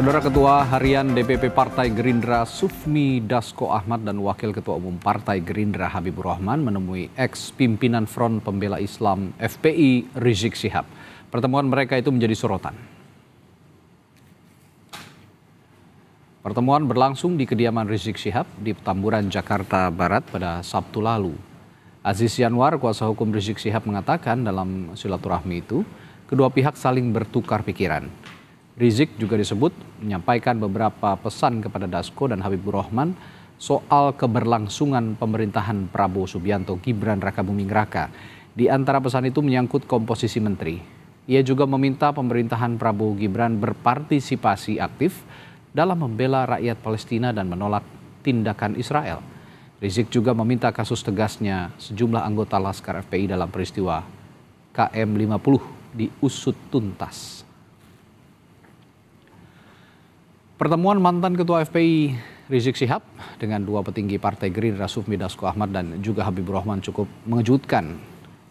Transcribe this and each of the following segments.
Saudara Ketua Harian DPP Partai Gerindra Sufmi Dasko Ahmad dan Wakil Ketua Umum Partai Gerindra Habibur Rahman menemui ex pimpinan Front Pembela Islam FPI Rizik Sihab. Pertemuan mereka itu menjadi sorotan. Pertemuan berlangsung di kediaman Rizik Sihab di Petamburan, Jakarta Barat pada Sabtu lalu. Aziz Yanwar, kuasa hukum Rizik Sihab mengatakan dalam silaturahmi itu, kedua pihak saling bertukar pikiran. Rizik juga disebut menyampaikan beberapa pesan kepada Dasko dan Habibur Rahman soal keberlangsungan pemerintahan Prabowo Subianto Gibran Raka Buming Raka. Di antara pesan itu menyangkut komposisi menteri. Ia juga meminta pemerintahan Prabowo Gibran berpartisipasi aktif dalam membela rakyat Palestina dan menolak tindakan Israel. Rizik juga meminta kasus tegasnya sejumlah anggota Laskar FPI dalam peristiwa KM 50 diusut tuntas. Pertemuan mantan Ketua FPI Rizik Sihab dengan dua petinggi Partai Gerindra Sufmi Dasko Ahmad dan juga Habibur Rahman cukup mengejutkan.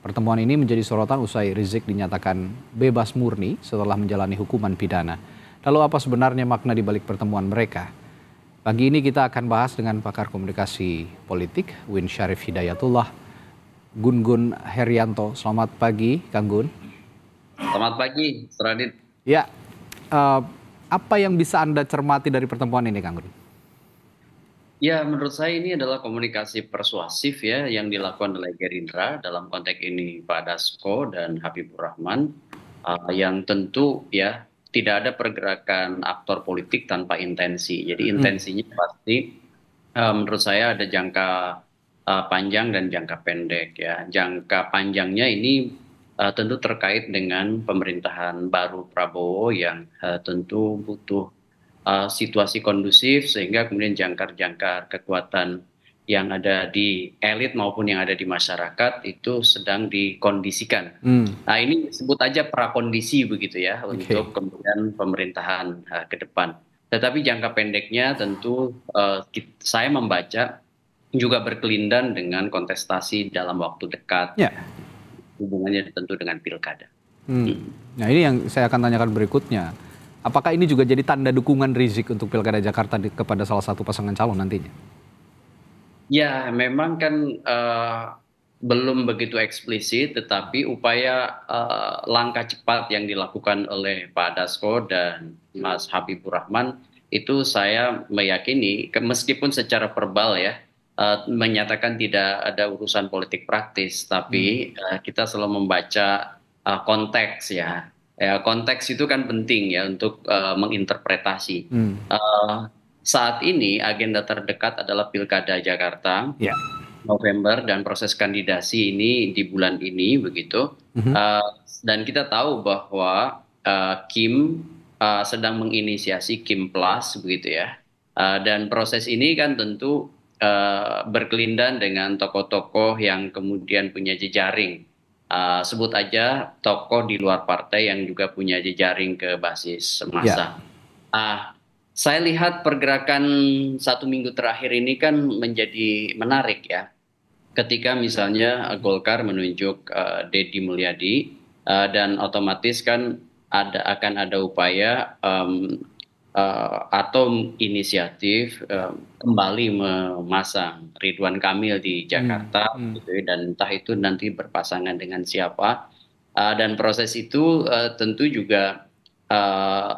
Pertemuan ini menjadi sorotan usai Rizik dinyatakan bebas murni setelah menjalani hukuman pidana. Lalu apa sebenarnya makna di balik pertemuan mereka? Pagi ini kita akan bahas dengan pakar komunikasi politik Win Syarif Hidayatullah, Gun Gun Herianto. Selamat pagi, Kang Gun. Selamat pagi, Radit. Ya, uh, apa yang bisa Anda cermati dari pertemuan ini, Kang Gun? Ya, menurut saya ini adalah komunikasi persuasif ya yang dilakukan oleh Gerindra dalam konteks ini Pak Dasko dan Habibur Rahman uh, yang tentu ya tidak ada pergerakan aktor politik tanpa intensi. Jadi intensinya hmm. pasti uh, menurut saya ada jangka uh, panjang dan jangka pendek ya. Jangka panjangnya ini uh, tentu terkait dengan pemerintahan baru Prabowo yang uh, tentu butuh uh, situasi kondusif sehingga kemudian jangkar-jangkar kekuatan yang ada di elit maupun yang ada di masyarakat itu sedang dikondisikan. Hmm. Nah ini sebut aja prakondisi begitu ya okay. untuk kemudian pemerintahan uh, ke depan. Tetapi jangka pendeknya tentu uh, saya membaca juga berkelindan dengan kontestasi dalam waktu dekat. Yeah hubungannya tentu dengan pilkada. Hmm. hmm. Nah ini yang saya akan tanyakan berikutnya. Apakah ini juga jadi tanda dukungan Rizik untuk pilkada Jakarta di, kepada salah satu pasangan calon nantinya? Ya memang kan uh, belum begitu eksplisit, tetapi upaya uh, langkah cepat yang dilakukan oleh Pak Dasko dan Mas Habibur Rahman itu saya meyakini, meskipun secara verbal ya uh, menyatakan tidak ada urusan politik praktis, tapi uh, kita selalu membaca uh, konteks ya. Ya konteks itu kan penting ya untuk uh, menginterpretasi. Hmm. Uh, saat ini agenda terdekat adalah pilkada Jakarta. Yeah. November dan proses kandidasi ini di bulan ini begitu. Mm-hmm. Uh, dan kita tahu bahwa uh, Kim uh, sedang menginisiasi Kim Plus begitu ya. Uh, dan proses ini kan tentu uh, berkelindan dengan tokoh-tokoh yang kemudian punya jejaring. Uh, sebut aja tokoh di luar partai yang juga punya jejaring ke basis masa. Yeah. Ya. Uh, saya lihat pergerakan satu minggu terakhir ini kan menjadi menarik ya. Ketika misalnya Golkar menunjuk uh, Deddy Mulyadi uh, dan otomatis kan ada akan ada upaya um, uh, atau inisiatif uh, kembali memasang Ridwan Kamil di hmm, Jakarta hmm. Gitu, ya. dan entah itu nanti berpasangan dengan siapa uh, dan proses itu uh, tentu juga uh,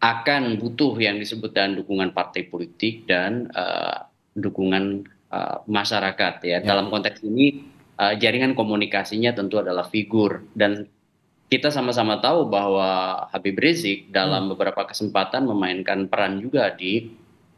akan butuh yang disebut dan dukungan partai politik dan uh, dukungan uh, masyarakat ya. ya dalam konteks ini uh, jaringan komunikasinya tentu adalah figur dan kita sama-sama tahu bahwa Habib Rizik dalam hmm. beberapa kesempatan memainkan peran juga di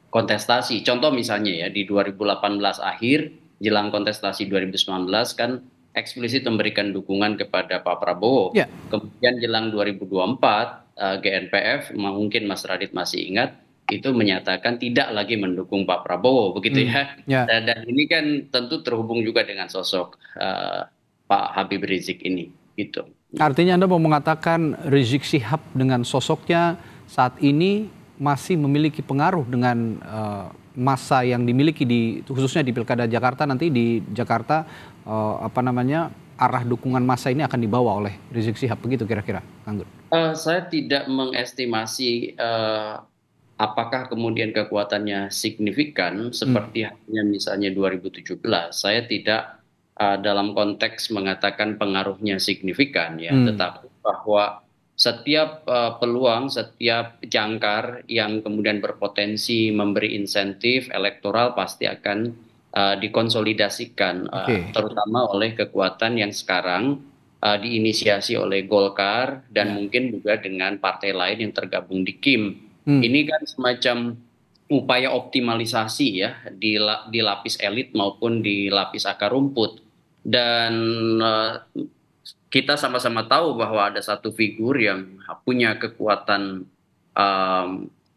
kontestasi. Contoh misalnya ya di 2018 akhir jelang kontestasi 2019 kan eksplisit memberikan dukungan kepada Pak Prabowo. Yeah. Kemudian jelang 2024 uh, GNPF mungkin Mas Radit masih ingat itu menyatakan tidak lagi mendukung Pak Prabowo begitu hmm. ya. Yeah. Dan, dan ini kan tentu terhubung juga dengan sosok uh, Pak Habib Rizik ini gitu. Artinya Anda mau mengatakan Rizik Syihab dengan sosoknya saat ini masih memiliki pengaruh dengan uh, masa yang dimiliki di khususnya di Pilkada Jakarta nanti di Jakarta eh, apa namanya arah dukungan masa ini akan dibawa oleh Rizik Syihab begitu kira-kira, Kang Gun? Uh, saya tidak mengestimasi uh, apakah kemudian kekuatannya signifikan seperti hmm. hanya misalnya 2017. Saya tidak uh, dalam konteks mengatakan pengaruhnya signifikan ya, hmm. tetapi bahwa setiap uh, peluang, setiap jangkar yang kemudian berpotensi memberi insentif elektoral pasti akan uh, dikonsolidasikan, okay. uh, terutama oleh kekuatan yang sekarang uh, diinisiasi oleh Golkar dan ya. mungkin juga dengan partai lain yang tergabung di Kim. Hmm. Ini kan semacam upaya optimalisasi ya di, di lapis elit maupun di lapis akar rumput dan uh, kita sama-sama tahu bahwa ada satu figur yang punya kekuatan um,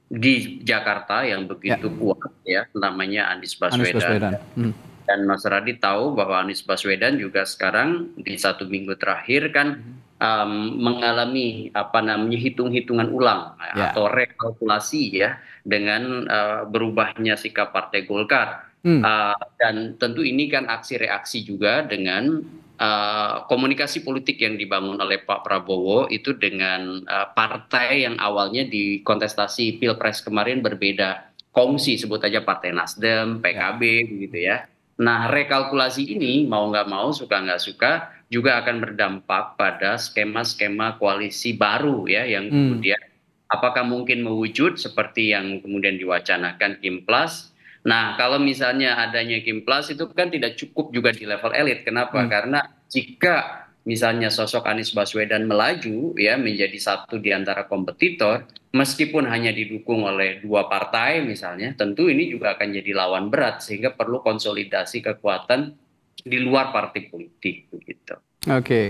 di Jakarta yang begitu ya. kuat ya namanya Anies Baswedan. Anies Baswedan. Hmm. Dan Mas Radi tahu bahwa Anies Baswedan juga sekarang di satu minggu terakhir kan um, mengalami apa namanya hitung-hitungan ulang ya. atau rekalkulasi ya dengan uh, berubahnya sikap Partai Golkar Uh, dan tentu ini kan aksi reaksi juga dengan Uh, komunikasi politik yang dibangun oleh Pak Prabowo itu dengan uh, partai yang awalnya di kontestasi pilpres kemarin berbeda kongsi sebut aja partai Nasdem, ya. PKB begitu ya. Nah rekalkulasi ini mau nggak mau suka nggak suka juga akan berdampak pada skema-skema koalisi baru ya yang hmm. kemudian apakah mungkin mewujud seperti yang kemudian diwacanakan Kim Plus Nah, kalau misalnya adanya Kim plus itu kan tidak cukup juga di level elit. Kenapa? Hmm. Karena jika misalnya sosok Anies Baswedan melaju ya menjadi satu di antara kompetitor, meskipun hanya didukung oleh dua partai misalnya, tentu ini juga akan jadi lawan berat sehingga perlu konsolidasi kekuatan di luar partai politik begitu. Oke. Okay.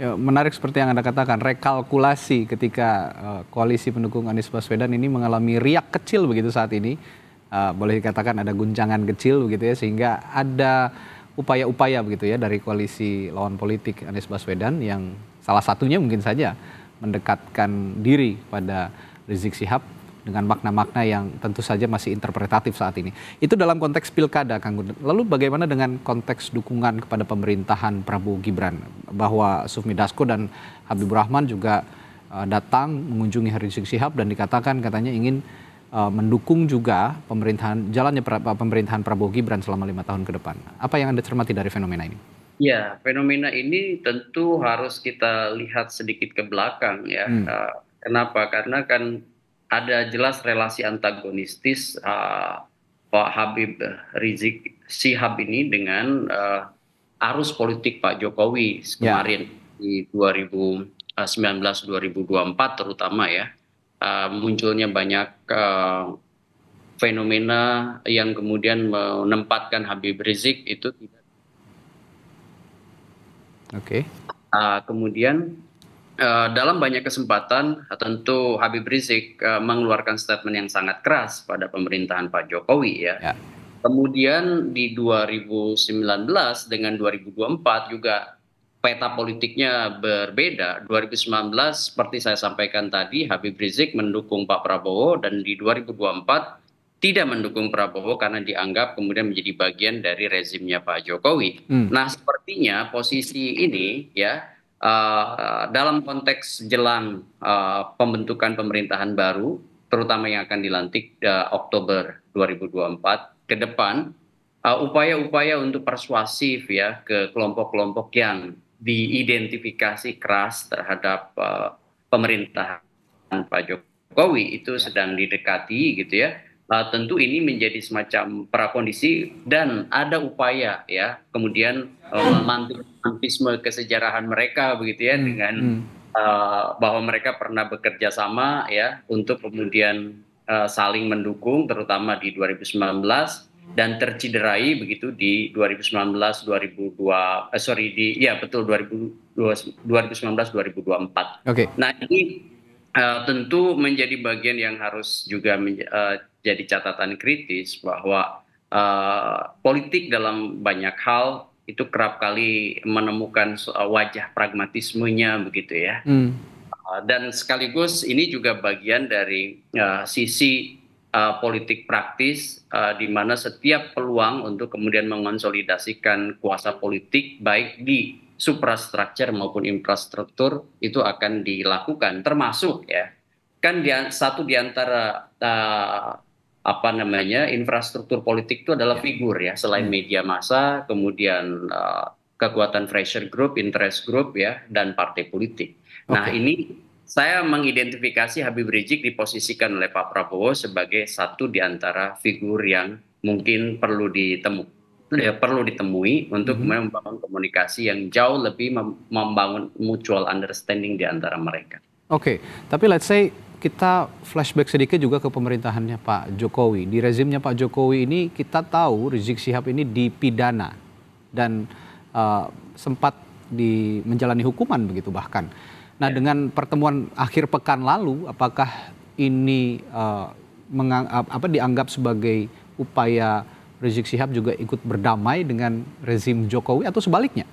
Ya, menarik seperti yang Anda katakan, rekalkulasi ketika eh, koalisi pendukung Anies Baswedan ini mengalami riak kecil begitu saat ini uh, boleh dikatakan ada guncangan kecil begitu ya sehingga ada upaya-upaya begitu ya dari koalisi lawan politik Anies Baswedan yang salah satunya mungkin saja mendekatkan diri pada Rizik Sihab dengan makna-makna yang tentu saja masih interpretatif saat ini. Itu dalam konteks pilkada, Kang Gun. Lalu bagaimana dengan konteks dukungan kepada pemerintahan Prabowo Gibran? Bahwa Sufmi Dasko dan Habibur Rahman juga eh, datang mengunjungi Rizik Sihab dan dikatakan katanya ingin Eh, mendukung juga pemerintahan jalannya eh, pemerintahan Prabowo Gibran selama lima tahun ke depan. Apa yang Anda cermati dari fenomena ini? Ya, fenomena ini tentu harus kita lihat sedikit ke belakang ya. Hmm. Eh, kenapa? Karena kan ada jelas relasi antagonistis uh, Pak Habib Rizik Sihab ini dengan uh, arus politik Pak Jokowi ya. kemarin yeah. di 2019 2024 terutama ya uh, munculnya banyak uh, fenomena yang kemudian menempatkan Habib Rizik itu tidak. Oke. Okay. Uh, eh, kemudian uh, dalam banyak kesempatan tentu Habib Rizik uh, mengeluarkan statement yang sangat keras pada pemerintahan Pak Jokowi ya. ya. Kemudian di 2019 dengan 2024 juga peta politiknya berbeda. 2019 seperti saya sampaikan tadi Habib Rizik mendukung Pak Prabowo dan di 2024 tidak mendukung Prabowo karena dianggap kemudian menjadi bagian dari rezimnya Pak Jokowi. Hmm. Nah, sepertinya posisi ini ya uh, dalam konteks jelang uh, pembentukan pemerintahan baru terutama yang akan dilantik uh, Oktober 2024 ke depan upaya-upaya uh, upaya -upaya untuk persuasif ya ke kelompok-kelompok yang diidentifikasi keras terhadap uh, pemerintahan Pak Jokowi itu ya. sedang didekati gitu ya. Uh, tentu ini menjadi semacam prakondisi dan ada upaya ya kemudian uh, eh, memantisme kesejarahan mereka begitu ya hmm. dengan uh, bahwa mereka pernah bekerja sama ya untuk kemudian uh, saling mendukung terutama di 2019 dan terciderai begitu di 2019 2002 eh, sorry di ya betul 2019 2024. Okay. Nah, ini uh, tentu menjadi bagian yang harus juga uh, catatan kritis bahwa uh, politik dalam banyak hal itu kerap kali menemukan wajah pragmatismenya begitu ya. Hmm. Uh, dan sekaligus ini juga bagian dari uh, sisi Eh, politik praktis eh, di mana setiap peluang untuk kemudian mengonsolidasikan kuasa politik baik di suprastruktur maupun infrastruktur itu akan dilakukan termasuk ya kan di, satu di antara uh, apa namanya infrastruktur politik itu adalah ya. figur ya selain ya. media massa kemudian uh, kekuatan pressure group interest group ya dan partai politik. Okay. Nah, ini saya mengidentifikasi Habib Rizik diposisikan oleh Pak Prabowo sebagai satu di antara figur yang mungkin perlu ditemu ya, eh, perlu ditemui untuk hmm. membangun komunikasi yang jauh lebih mem membangun mutual understanding di antara mereka. Oke, okay. tapi let's say kita flashback sedikit juga ke pemerintahannya Pak Jokowi. Di rezimnya Pak Jokowi ini kita tahu Rizik Sihab ini dipidana dan uh, sempat di menjalani hukuman begitu bahkan. Nah, ya. dengan pertemuan akhir pekan lalu, apakah ini uh, apa dianggap sebagai upaya Rizik Sihab juga ikut berdamai dengan rezim Jokowi atau sebaliknya?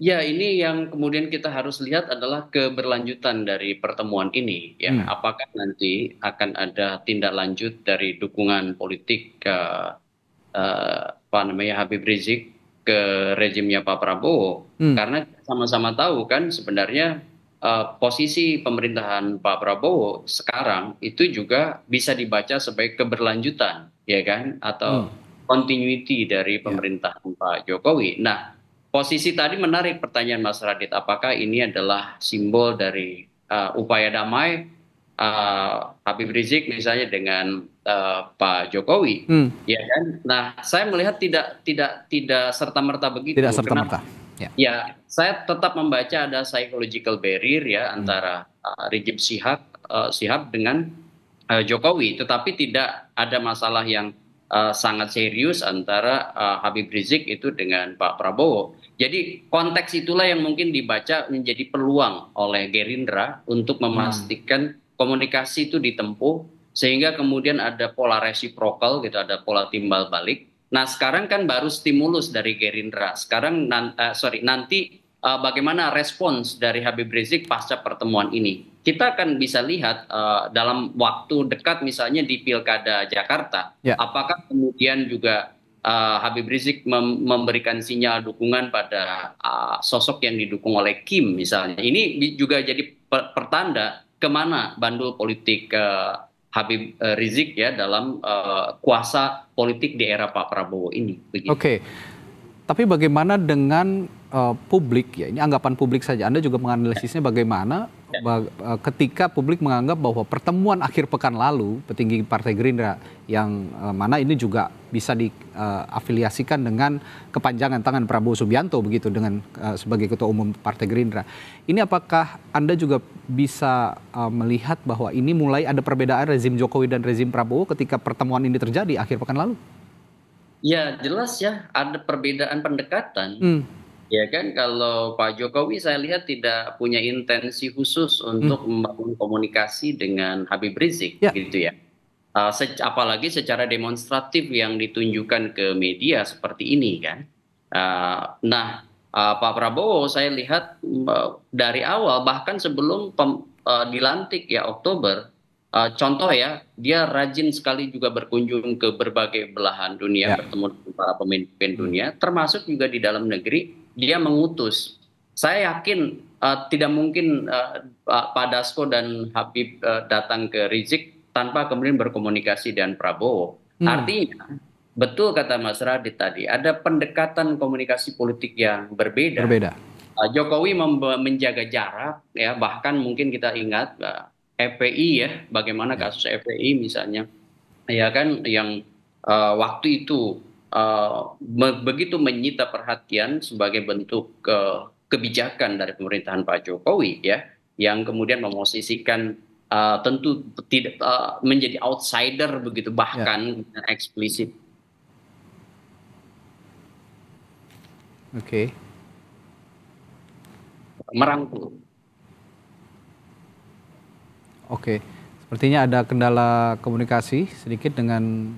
Ya, ini yang kemudian kita harus lihat adalah keberlanjutan dari pertemuan ini. Ya, hmm. apakah nanti akan ada tindak lanjut dari dukungan politik ke uh, eh, apa namanya Habib Rizik ke rejimnya Pak Prabowo hmm. karena sama-sama tahu kan sebenarnya uh, posisi pemerintahan Pak Prabowo sekarang itu juga bisa dibaca sebagai keberlanjutan ya kan atau hmm. continuity dari ya. pemerintahan yeah. Pak Jokowi. Nah, posisi tadi menarik pertanyaan Mas Radit apakah ini adalah simbol dari uh, upaya damai uh, Habib Rizik misalnya dengan uh, Pak Jokowi, hmm. ya kan? Nah, saya melihat tidak tidak tidak serta merta begitu. Tidak serta merta. Ya. ya, saya tetap membaca ada psychological barrier ya hmm. antara uh, eh, Rizik Sihab uh, eh, Sihab dengan uh, Jokowi, tetapi tidak ada masalah yang uh, sangat serius antara uh, Habib Rizik itu dengan Pak Prabowo. Jadi konteks itulah yang mungkin dibaca menjadi peluang oleh Gerindra untuk memastikan hmm. komunikasi itu ditempuh sehingga kemudian ada pola resiprokal gitu, ada pola timbal balik. Nah, sekarang kan baru stimulus dari Gerindra. Sekarang nan, uh, sorry, nanti uh, bagaimana respons dari Habib Rizik pasca pertemuan ini? Kita akan bisa lihat uh, dalam waktu dekat misalnya di Pilkada Jakarta, ya. apakah kemudian juga uh, Habib Rizik mem memberikan sinyal dukungan pada uh, sosok yang didukung oleh Kim misalnya. Ini juga jadi per pertanda kemana bandul politik uh, Habib eh, Rizik ya dalam uh, kuasa politik di era Pak Prabowo ini. Oke, okay. tapi bagaimana dengan uh, publik ya? Ini anggapan publik saja. Anda juga menganalisisnya bagaimana Eh, ketika publik menganggap bahwa pertemuan akhir pekan lalu petinggi Partai Gerindra yang eh, mana ini juga bisa diafiliasikan eh, dengan kepanjangan tangan Prabowo Subianto begitu dengan sebagai ketua umum Partai Gerindra. Ini apakah Anda juga bisa melihat bahwa ini mulai ada perbedaan rezim Jokowi dan rezim Prabowo ketika pertemuan ini terjadi akhir pekan lalu? Ya, jelas ya ada perbedaan pendekatan. Hmm Ya kan kalau Pak Jokowi saya lihat tidak punya intensi khusus untuk hmm. membangun komunikasi dengan Habib Rizik ya. gitu ya. Uh, ah, se apalagi secara demonstratif yang ditunjukkan ke media seperti ini kan. Uh, nah uh, Pak Prabowo saya lihat uh, dari awal bahkan sebelum pem, uh, dilantik ya Oktober uh, contoh ya dia rajin sekali juga berkunjung ke berbagai belahan dunia ya. bertemu para pemimpin dunia hmm. termasuk juga di dalam negeri dia mengutus. Saya yakin uh, tidak mungkin uh, Pak Dasko dan Habib uh, datang ke Rizik tanpa kemudian berkomunikasi dengan Prabowo. Hmm. Artinya betul kata Mas Radit tadi, ada pendekatan komunikasi politik yang berbeda. Berbeda. Uh, Jokowi menjaga jarak, ya bahkan mungkin kita ingat uh, FPI ya, bagaimana ya. kasus FPI misalnya, ya kan yang uh, waktu itu Eh, begitu menyita perhatian sebagai bentuk eh, kebijakan dari pemerintahan Pak Jokowi ya yang kemudian memosisikan uh, tentu tidak uh, menjadi outsider begitu ya. bahkan ya. eksplisit. Oke. Okay. Merangkul. Oke. Okay. Sepertinya ada kendala komunikasi sedikit dengan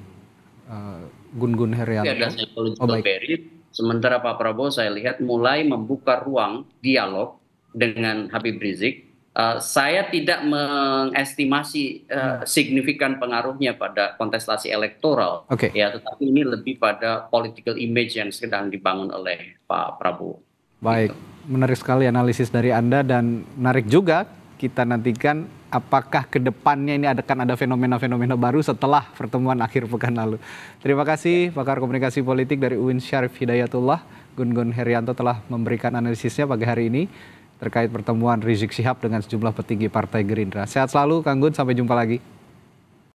Gun-Gun Herianto. Ada iya, Saiful oh, Juberi. sementara Pak Prabowo saya lihat mulai membuka ruang dialog dengan Habib Rizik. Uh, saya tidak mengestimasi uh, signifikan pengaruhnya pada kontestasi elektoral, okay. ya, tetapi ini lebih pada political image yang sedang dibangun oleh Pak Prabowo. Baik, gitu. menarik sekali analisis dari Anda dan menarik juga kita nantikan apakah ke depannya ini akan ada fenomena-fenomena baru setelah pertemuan akhir pekan lalu. Terima kasih pakar komunikasi politik dari UIN Syarif Hidayatullah, Gun Gun Herianto telah memberikan analisisnya pagi hari ini terkait pertemuan Rizik Syihab dengan sejumlah petinggi Partai Gerindra. Sehat selalu Kang Gun, sampai jumpa lagi.